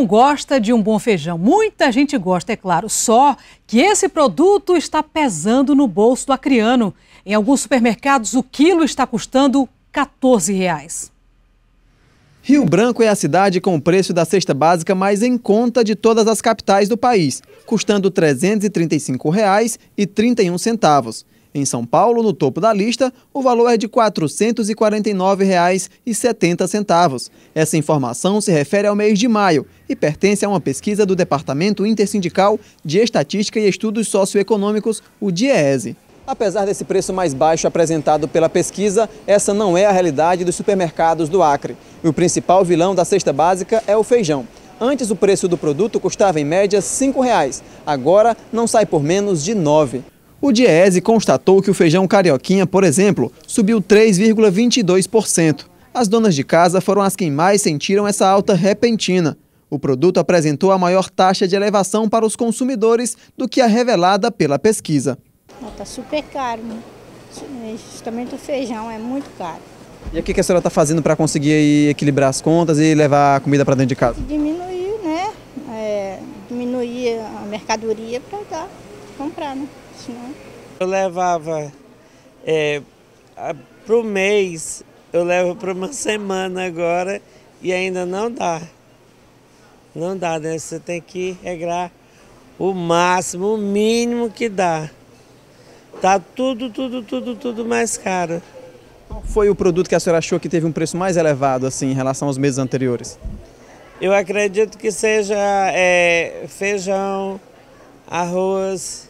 não gosta de um bom feijão? Muita gente gosta, é claro, só que esse produto está pesando no bolso do acriano. Em alguns supermercados, o quilo está custando R$ 14. Reais. Rio Branco é a cidade com o preço da cesta básica mais em conta de todas as capitais do país, custando R$ 335,31. Em São Paulo, no topo da lista, o valor é de R$ 449,70. Essa informação se refere ao mês de maio e pertence a uma pesquisa do Departamento Intersindical de Estatística e Estudos Socioeconômicos, o DIEESE. Apesar desse preço mais baixo apresentado pela pesquisa, essa não é a realidade dos supermercados do Acre. E o principal vilão da cesta básica é o feijão. Antes o preço do produto custava em média R$ 5,00. Agora não sai por menos de R$ 9,00. O Diese constatou que o feijão carioquinha, por exemplo, subiu 3,22%. As donas de casa foram as que mais sentiram essa alta repentina. O produto apresentou a maior taxa de elevação para os consumidores do que a revelada pela pesquisa. Está super caro, né? justamente o feijão é muito caro. E o que a senhora está fazendo para conseguir equilibrar as contas e levar a comida para dentro de casa? Diminuir, né? É, diminuir a mercadoria para comprar, né? Né? Eu levava é, para o mês, eu levo para uma semana agora e ainda não dá. Não dá, né? Você tem que regrar o máximo, o mínimo que dá. Tá tudo, tudo, tudo, tudo mais caro. Qual foi o produto que a senhora achou que teve um preço mais elevado assim em relação aos meses anteriores? Eu acredito que seja é, feijão, arroz,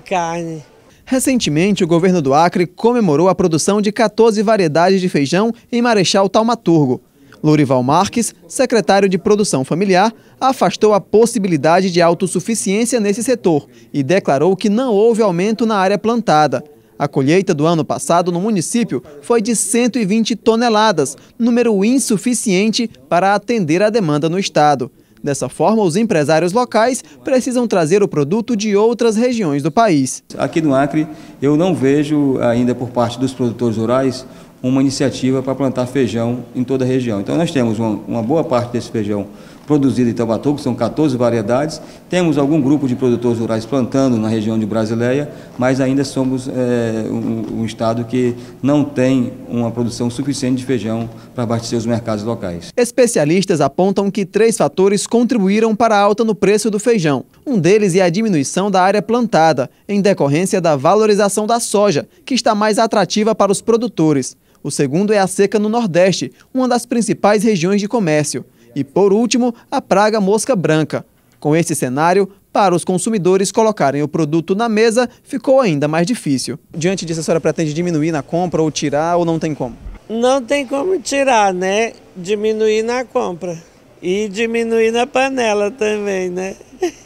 carne. Recentemente, o governo do Acre comemorou a produção de 14 variedades de feijão em Marechal Taumaturgo. Lourival Marques, secretário de Produção Familiar, afastou a possibilidade de autossuficiência nesse setor e declarou que não houve aumento na área plantada. A colheita do ano passado no município foi de 120 toneladas, número insuficiente para atender a demanda no estado. Dessa forma, os empresários locais precisam trazer o produto de outras regiões do país. Aqui no Acre, eu não vejo ainda por parte dos produtores rurais uma iniciativa para plantar feijão em toda a região. Então nós temos uma, uma boa parte desse feijão produzida em que são 14 variedades. Temos algum grupo de produtores rurais plantando na região de Brasileia, mas ainda somos é, um, um, estado que não tem uma produção suficiente de feijão para abastecer os mercados locais. Especialistas apontam que três fatores contribuíram para a alta no preço do feijão. Um deles é a diminuição da área plantada, em decorrência da valorização da soja, que está mais atrativa para os produtores. O segundo é a seca no Nordeste, uma das principais regiões de comércio e, por último, a praga mosca branca. Com esse cenário, para os consumidores colocarem o produto na mesa, ficou ainda mais difícil. Diante disso, a senhora pretende diminuir na compra ou tirar ou não tem como? Não tem como tirar, né? Diminuir na compra. E diminuir na panela também, né?